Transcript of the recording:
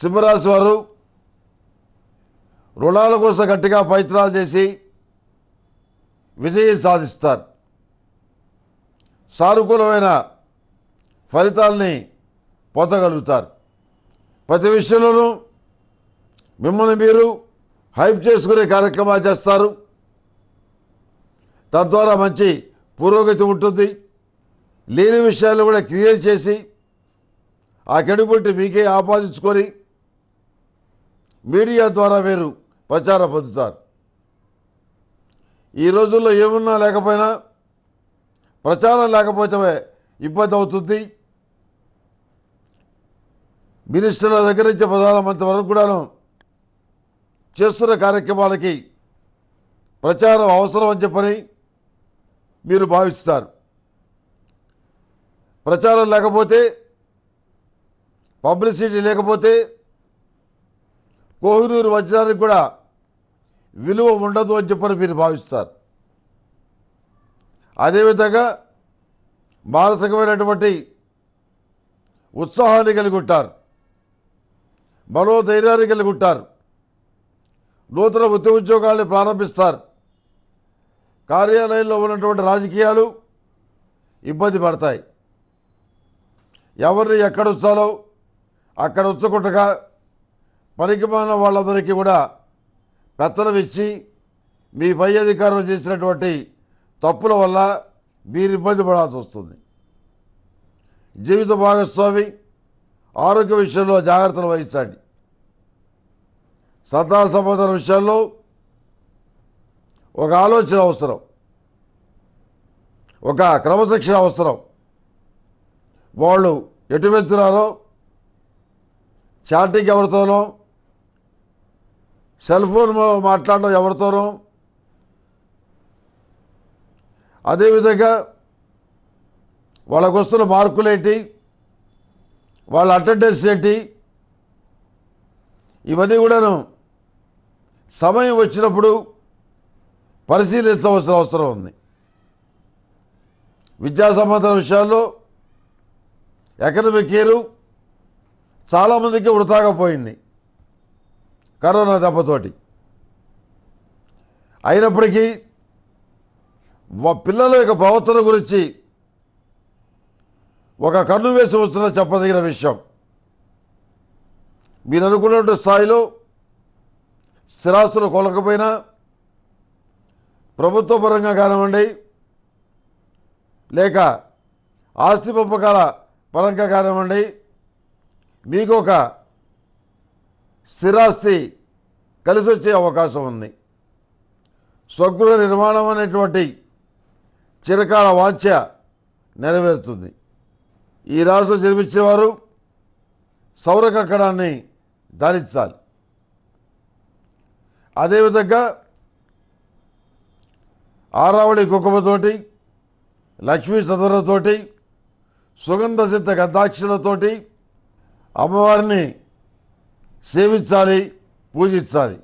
సింహరాశి వారు రుణాల కోసం గట్టిగా ప్రయత్నాలు చేసి విజయం సాధిస్తారు సానుకూలమైన ఫలితాల్ని పొందగలుగుతారు ప్రతి విషయంలోనూ మిమ్మల్ని మీరు హైప్ చేసుకునే కార్యక్రమాలు చేస్తారు తద్వారా మంచి పురోగతి ఉంటుంది లేని విషయాలు కూడా క్లియర్ చేసి ఆ గడుపుట్టి మీకే ఆపాదించుకొని మీడియా ద్వారా వేరు ప్రచారం పొందుతారు ఈ రోజుల్లో ఏమున్నా లేకపోయినా ప్రచారం లేకపోతే ఇబ్బంది అవుతుంది మినిస్టర్ల దగ్గర నుంచి ప్రధానమంత్రి వరకు కూడాను చేస్తున్న కార్యక్రమాలకి ప్రచారం అవసరం అని చెప్పని మీరు భావిస్తారు ప్రచారం లేకపోతే పబ్లిసిటీ లేకపోతే కోహినూరు వజ్రానికి కూడా విలువ ఉండదు అని చెప్పని మీరు భావిస్తారు అదేవిధంగా మానసికమైనటువంటి ఉత్సాహాన్ని కలిగి ఉంటారు మనోధైర్యాన్ని కలిగి ఉంటారు నూతన వృత్తి ఉద్యోగాల్ని ప్రారంభిస్తారు కార్యాలయంలో ఉన్నటువంటి రాజకీయాలు ఇబ్బంది పడతాయి ఎవరిని ఎక్కడ ఎక్కడుంచాలో అక్కడ ఉంచకుండగా పనికిమాన వాళ్ళందరికీ కూడా పెత్తనం ఇచ్చి మీ పై అధికారులు చేసినటువంటి తప్పుల వల్ల మీరు ఇబ్బంది పడాల్సి వస్తుంది జీవిత భాగస్వామి ఆరోగ్య విషయంలో జాగ్రత్తలు వహించండి సంతాన సంబంధాల విషయంలో ఒక ఆలోచన అవసరం ఒక క్రమశిక్షణ అవసరం వాళ్ళు ఎటు వెళ్తున్నారో చాటింగ్ ఎవరితోనో సెల్ ఫోన్ మాట్లాడడం ఎవరితోనో అదేవిధంగా వాళ్ళకు వస్తున్న ఏంటి వాళ్ళ అటెండెన్స్ ఏంటి ఇవన్నీ కూడాను సమయం వచ్చినప్పుడు పరిశీలించవలసిన అవసరం ఉంది విద్యా సంబంధ విషయాల్లో ఎకనమిక్ ఇయర్ చాలామందికి వృధాగా పోయింది కరోనా దెబ్బతోటి అయినప్పటికీ పిల్లల యొక్క ప్రవర్తన గురించి ఒక కన్ను వేసి వస్తున్న చెప్పదగిన విషయం మీరు అనుకున్నటువంటి స్థాయిలో స్థిరాస్తులు కొలకపోయినా ప్రభుత్వ పరంగా కానివ్వండి లేక ఆస్తి పంపకాల పరంగా కానివ్వండి మీకు ఒక స్థిరాస్తి కలిసి వచ్చే అవకాశం ఉంది స్వగృహ నిర్మాణం అనేటువంటి చిరకాల వాంఛ నెరవేరుతుంది ఈ రాష్ట్రం జన్మించేవారు సౌర కక్కడాన్ని ధరించాలి అదేవిధంగా ఆరావళి కుంకుమతోటి లక్ష్మీ చదరతోటి సుగంధ సిద్ధ గద్దాక్షలతోటి అమ్మవారిని సేవించాలి పూజించాలి